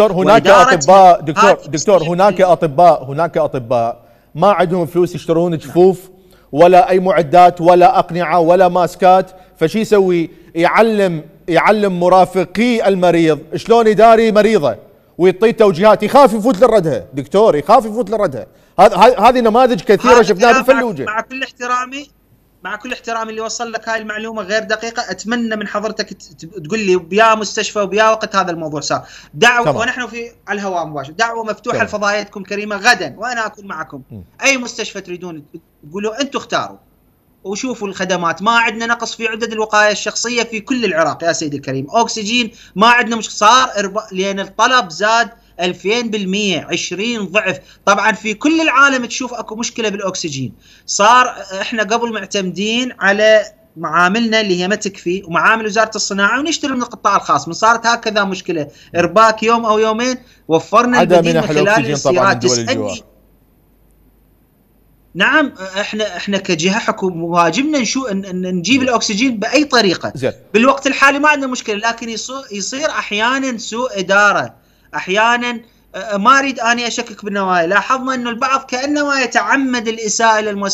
دكتور هناك اطباء دكتور دكتور هناك اطباء هناك اطباء ما عندهم فلوس يشترون جفوف ولا اي معدات ولا اقنعه ولا ماسكات فشي يسوي يعلم يعلم مرافقي المريض شلون يداري مريضه ويعطيه توجيهات يخاف يفوت لردها دكتور يخاف يفوت لردها هذه نماذج كثيره شفناها بالفلوجه مع كل احترامي مع كل احترامي اللي وصل لك هاي المعلومه غير دقيقه اتمنى من حضرتك تقول لي بيا مستشفى وبيا وقت هذا الموضوع صار دعوه طبعا. ونحن في على الهواء مباشر دعوه مفتوحه طبعا. لفضائيتكم الكريمه غدا وانا اكون معكم م. اي مستشفى تريدون تقولوا انتم اختاروا وشوفوا الخدمات ما عندنا نقص في عدد الوقايه الشخصيه في كل العراق يا سيدي الكريم اوكسجين ما عندنا مش صار إرب... لان الطلب زاد 2000% 20 ضعف طبعا في كل العالم تشوف اكو مشكله بالاكسجين صار احنا قبل معتمدين على معاملنا اللي هي ما تكفي ومعامل وزاره الصناعه ونشتري من القطاع الخاص من صارت هكذا مشكله ارباك يوم او يومين وفرنا البديل من خلال السيارات تسالني نعم احنا احنا كجهه حكومه واجبنا نشو نجيب الاكسجين باي طريقه زي. بالوقت الحالي ما عندنا مشكله لكن يصير احيانا سوء اداره احيانا ما اريد اني اشكك بالنوايا لاحظنا انه البعض كانما يتعمد الاساءه الى